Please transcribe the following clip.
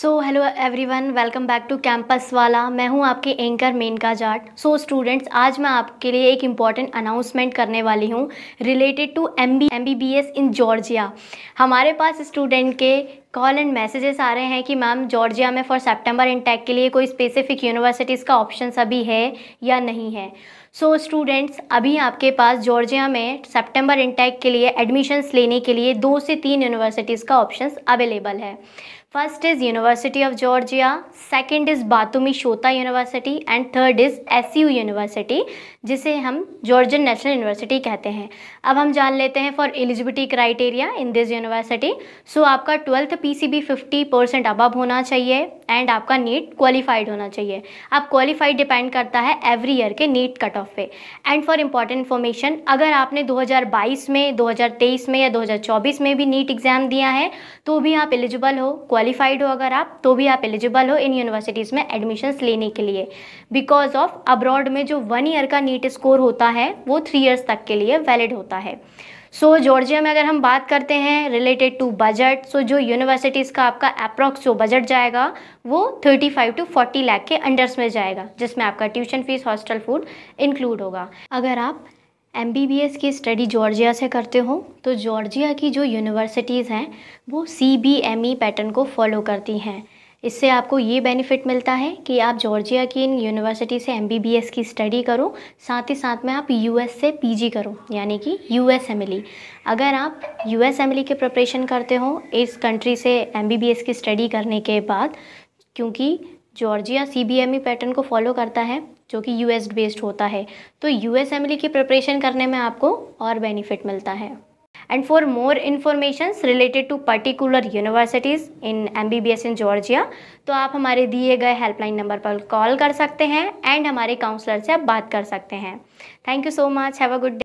So hello everyone welcome back to campus वाला मैं हूं आपके anchor Menka Jat so students आज मैं आपके लिए एक इम्पॉर्टेंट अनाउंसमेंट करने वाली हूं related to M B M B B S in Georgia हमारे पास स्टूडेंट के कॉल एंड मैसेजेस आ रहे हैं कि मैम जॉर्जिया में फॉर सितंबर टैक के लिए कोई स्पेसिफिक यूनिवर्सिटीज़ का ऑप्शन अभी है या नहीं है सो so, स्टूडेंट्स अभी आपके पास जॉर्जिया में सितंबर टैक के लिए एडमिशन्स लेने के लिए दो से तीन यूनिवर्सिटीज़ का ऑप्शन अवेलेबल है first is university of Georgia second is Batumi Shota university and third is S university जिसे हम जॉर्जियन नेशनल यूनिवर्सिटी कहते हैं अब हम जान लेते हैं for eligibility criteria in this university so आपका twelfth PCB fifty percent above होना चाहिए एंड आपका नीट क्वालिफाइड होना चाहिए आप क्वालिफाइड डिपेंड करता है एवरी ईयर के नीट कट ऑफ पे एंड फॉर इंपॉर्टेंट इन्फॉर्मेशन अगर आपने 2022 में 2023 में या 2024 में भी नीट एग्ज़ाम दिया है तो भी आप एलिजिबल हो क्वालिफाइड हो अगर आप तो भी आप एलिजिबल हो इन यूनिवर्सिटीज़ में एडमिशन्स लेने के लिए बिकॉज ऑफ अब्रॉड में जो वन ईयर का नीट स्कोर होता है वो थ्री ईयर्स तक के लिए वैलिड होता है सो so, जॉर्जिया में अगर हम बात करते हैं रिलेटेड टू बजट सो जो यूनिवर्सिटीज़ का आपका अप्रॉक्स जो बजट जाएगा वो 35 टू 40 लाख के अंडर्स में जाएगा जिसमें आपका tuition fees hostel food include होगा अगर आप एम की स्टडी जॉर्जिया से करते हो तो जॉर्जिया की जो यूनिवर्सिटीज़ हैं वो सी पैटर्न e को फॉलो करती हैं इससे आपको ये बेनिफिट मिलता है कि आप जॉर्जिया की इन यूनिवर्सिटी से एम की स्टडी करो साथ ही साथ में आप यू से पी करो यानी कि यू एस e. अगर आप यू एस के प्रपरेशन करते हो इस कंट्री से एम की स्टडी करने के बाद क्योंकि जॉर्जिया सी पैटर्न को फॉलो करता है जो कि एस बेस्ड होता है तो यूएस एमली e की प्रपरेशन करने में आपको और बेनिफिट मिलता है And for more informations related to particular universities in MBBS in Georgia, तो आप हमारे दिए गए हेल्पलाइन नंबर पर कॉल कर सकते हैं एंड हमारे काउंसलर से आप बात कर सकते हैं thank you so much have a good